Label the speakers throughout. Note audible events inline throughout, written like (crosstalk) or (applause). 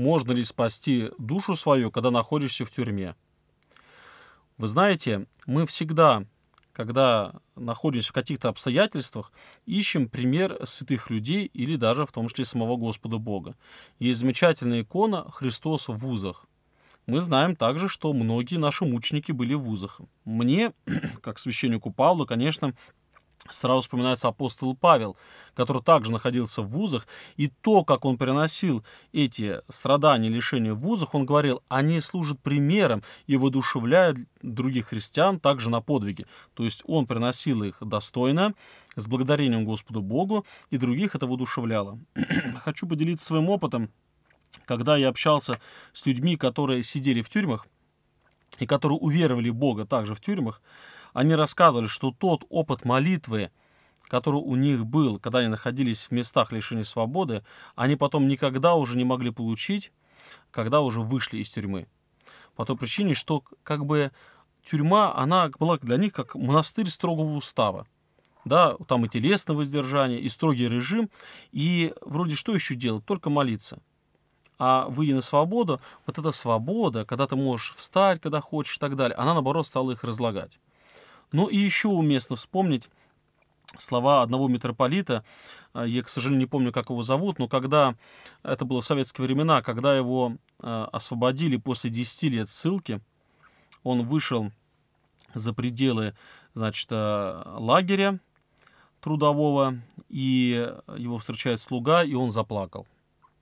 Speaker 1: можно ли спасти душу свою, когда находишься в тюрьме. Вы знаете, мы всегда, когда находимся в каких-то обстоятельствах, ищем пример святых людей или даже в том числе самого Господа Бога. Есть замечательная икона «Христос в вузах». Мы знаем также, что многие наши мученики были в вузах. Мне, (clears throat) как священнику Павлу, конечно, Сразу вспоминается апостол Павел, который также находился в вузах, и то, как он переносил эти страдания, лишения в вузах, он говорил, они служат примером и воодушевляют других христиан также на подвиги. То есть он приносил их достойно, с благодарением Господу Богу, и других это воодушевляло. (clears throat) Хочу поделиться своим опытом, когда я общался с людьми, которые сидели в тюрьмах, и которые уверовали Бога также в тюрьмах, они рассказывали, что тот опыт молитвы, который у них был, когда они находились в местах лишения свободы, они потом никогда уже не могли получить, когда уже вышли из тюрьмы. По той причине, что как бы тюрьма, она была для них как монастырь строгого устава. Да, там и телесное воздержание, и строгий режим, и вроде что еще делать, только молиться. А выйдя на свободу, вот эта свобода, когда ты можешь встать, когда хочешь и так далее, она наоборот стала их разлагать. Ну и еще уместно вспомнить слова одного митрополита, э, я, к сожалению, не помню, как его зовут, но когда, это было в советские времена, когда его э, освободили после 10 лет ссылки, он вышел за пределы, значит, э, лагеря трудового, и его встречает слуга, и он заплакал.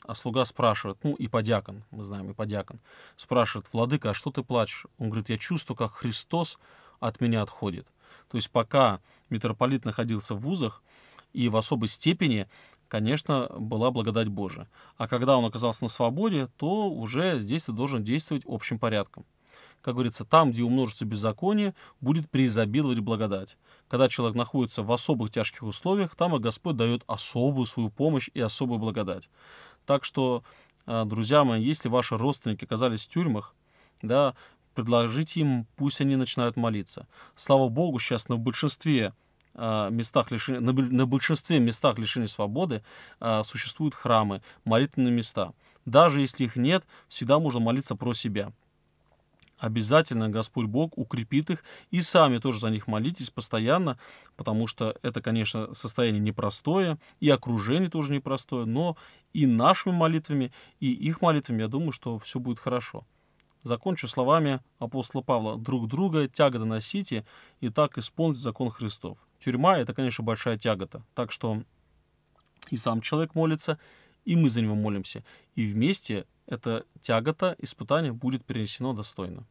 Speaker 1: А слуга спрашивает, ну, и подякон, мы знаем, и подякон, спрашивает, «Владыка, а что ты плачешь?» Он говорит, «Я чувствую, как Христос от меня отходит. То есть пока митрополит находился в вузах, и в особой степени, конечно, была благодать Божия. А когда он оказался на свободе, то уже здесь ты должен действовать общим порядком. Как говорится, там, где умножится беззаконие, будет преизобиловать благодать. Когда человек находится в особых тяжких условиях, там и Господь дает особую свою помощь и особую благодать. Так что, э, друзья мои, если ваши родственники оказались в тюрьмах, да, предложите им, пусть они начинают молиться. Слава Богу, сейчас на большинстве а, местах лишения, на, большинстве местах лишения свободы а, существуют храмы, молитвенные места. Даже если их нет, всегда можно молиться про себя. Обязательно Господь Бог укрепит их, и сами тоже за них молитесь постоянно, потому что это, конечно, состояние непростое, и окружение тоже непростое, но и нашими молитвами, и их молитвами, я думаю, что все будет хорошо закончу словами апостола Павла. «Друг друга тягота носите, и так исполнить закон Христов». Тюрьма — это, конечно, большая тягота. Так что и сам человек молится, и мы за него молимся. И вместе эта тягота, испытание будет перенесено достойно.